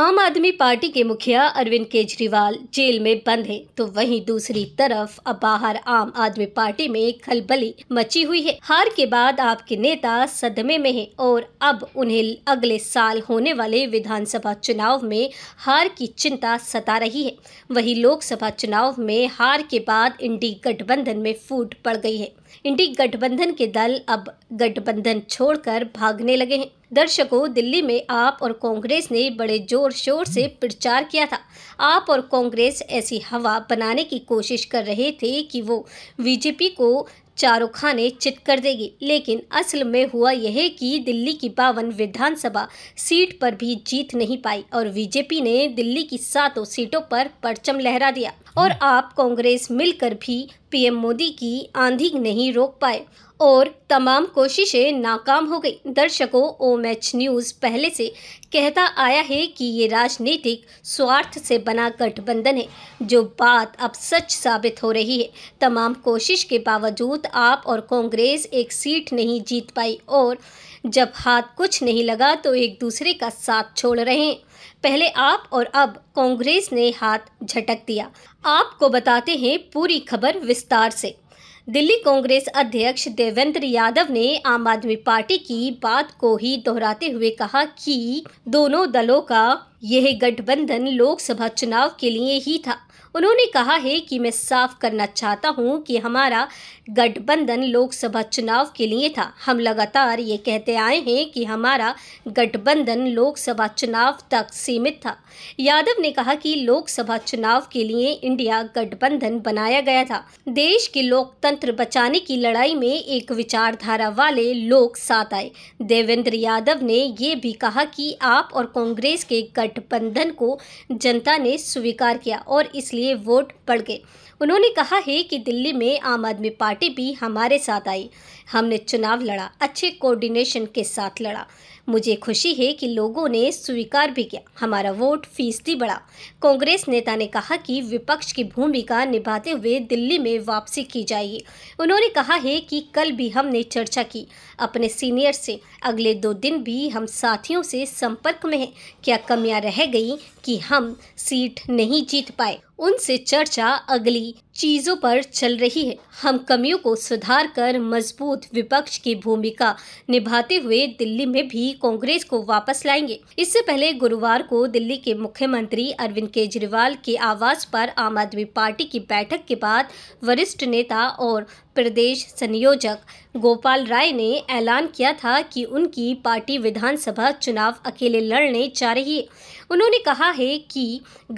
आम आदमी पार्टी के मुखिया अरविंद केजरीवाल जेल में बंद हैं तो वहीं दूसरी तरफ अब बाहर आम आदमी पार्टी में खलबली मची हुई है हार के बाद आपके नेता सदमे में हैं और अब उन्हें अगले साल होने वाले विधानसभा चुनाव में हार की चिंता सता रही है वहीं लोकसभा चुनाव में हार के बाद इंडी गठबंधन में फूट पड़ गई है इंडी गठबंधन के दल अब गठबंधन छोड़कर भागने लगे हैं दर्शकों दिल्ली में आप और कांग्रेस ने बड़े जोर शोर से प्रचार किया था आप और कांग्रेस ऐसी हवा बनाने की कोशिश कर रहे थे कि वो बीजेपी को चारों खाने चित कर देगी लेकिन असल में हुआ यह कि दिल्ली की बावन विधानसभा सीट पर भी जीत नहीं पाई और बीजेपी ने दिल्ली की सातों सीटों पर परचम लहरा दिया और आप कांग्रेस मिलकर भी पीएम मोदी की आंधी नहीं रोक पाए और तमाम कोशिशें नाकाम हो गई दर्शकों ओम एच न्यूज़ पहले से कहता आया है कि ये राजनीतिक स्वार्थ से बना गठबंधन है जो बात अब सच साबित हो रही है तमाम कोशिश के बावजूद आप और कांग्रेस एक सीट नहीं जीत पाई और जब हाथ कुछ नहीं लगा तो एक दूसरे का साथ छोड़ रहे हैं पहले आप और अब कांग्रेस ने हाथ झटक दिया आपको बताते हैं पूरी खबर विस्तार से दिल्ली कांग्रेस अध्यक्ष देवेंद्र यादव ने आम आदमी पार्टी की बात को ही दोहराते हुए कहा कि दोनों दलों का यह गठबंधन लोकसभा चुनाव के लिए ही था उन्होंने कहा है कि मैं साफ करना चाहता हूं कि हमारा गठबंधन लोकसभा चुनाव के लिए था हम लगातार ये कहते आए हैं कि हमारा गठबंधन लोकसभा चुनाव तक सीमित था यादव ने कहा कि लोकसभा चुनाव के लिए इंडिया गठबंधन बनाया गया था देश के लोकतंत्र बचाने की लड़ाई में एक विचारधारा वाले लोग साथ आए देवेंद्र यादव ने ये भी कहा कि आप और कांग्रेस के गठ गठबंधन को जनता ने स्वीकार किया और इसलिए वोट पड़ गए उन्होंने कहा है कि दिल्ली में आम आदमी पार्टी भी हमारे साथ आई हमने चुनाव लड़ा अच्छे कोऑर्डिनेशन के साथ लड़ा मुझे खुशी है कि लोगों ने स्वीकार भी किया हमारा वोट फीसदी बढ़ा कांग्रेस नेता ने कहा कि विपक्ष की भूमिका निभाते हुए दिल्ली में वापसी की जाएगी उन्होंने कहा है कि कल भी हमने चर्चा की अपने सीनियर से अगले दो दिन भी हम साथियों से संपर्क में हैं क्या कमियां रह गई कि हम सीट नहीं जीत पाए उनसे चर्चा अगली चीजों पर चल रही है हम कमियों को सुधार कर मजबूत विपक्ष की भूमिका निभाते हुए दिल्ली में भी कांग्रेस को वापस लाएंगे इससे पहले गुरुवार को दिल्ली के मुख्यमंत्री अरविंद केजरीवाल के आवास पर आम आदमी पार्टी की बैठक के बाद वरिष्ठ नेता और प्रदेश संयोजक गोपाल राय ने ऐलान किया था कि उनकी पार्टी विधानसभा चुनाव अकेले लड़ने जा रही है उन्होंने कहा है कि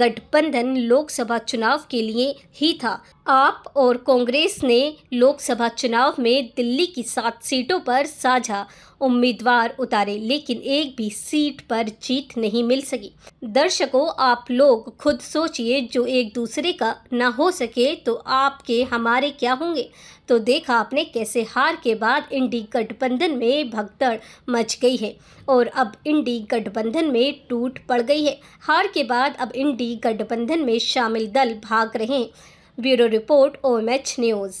गठबंधन लोकसभा चुनाव के लिए ही था आप और कांग्रेस ने लोकसभा चुनाव में दिल्ली की सात सीटों पर साझा उम्मीदवार उतारे लेकिन एक भी सीट पर जीत नहीं मिल सकी दर्शकों आप लोग खुद सोचिए जो एक दूसरे का ना हो सके तो आपके हमारे क्या होंगे तो देखा आपने कैसे हार के बाद इंडी गठबंधन में भगदड़ मच गई है और अब इंडी गठबंधन में टूट पड़ गई है हार के बाद अब इंडी गठबंधन में शामिल दल भाग रहे हैं ब्यूरो रिपोर्ट ओ न्यूज़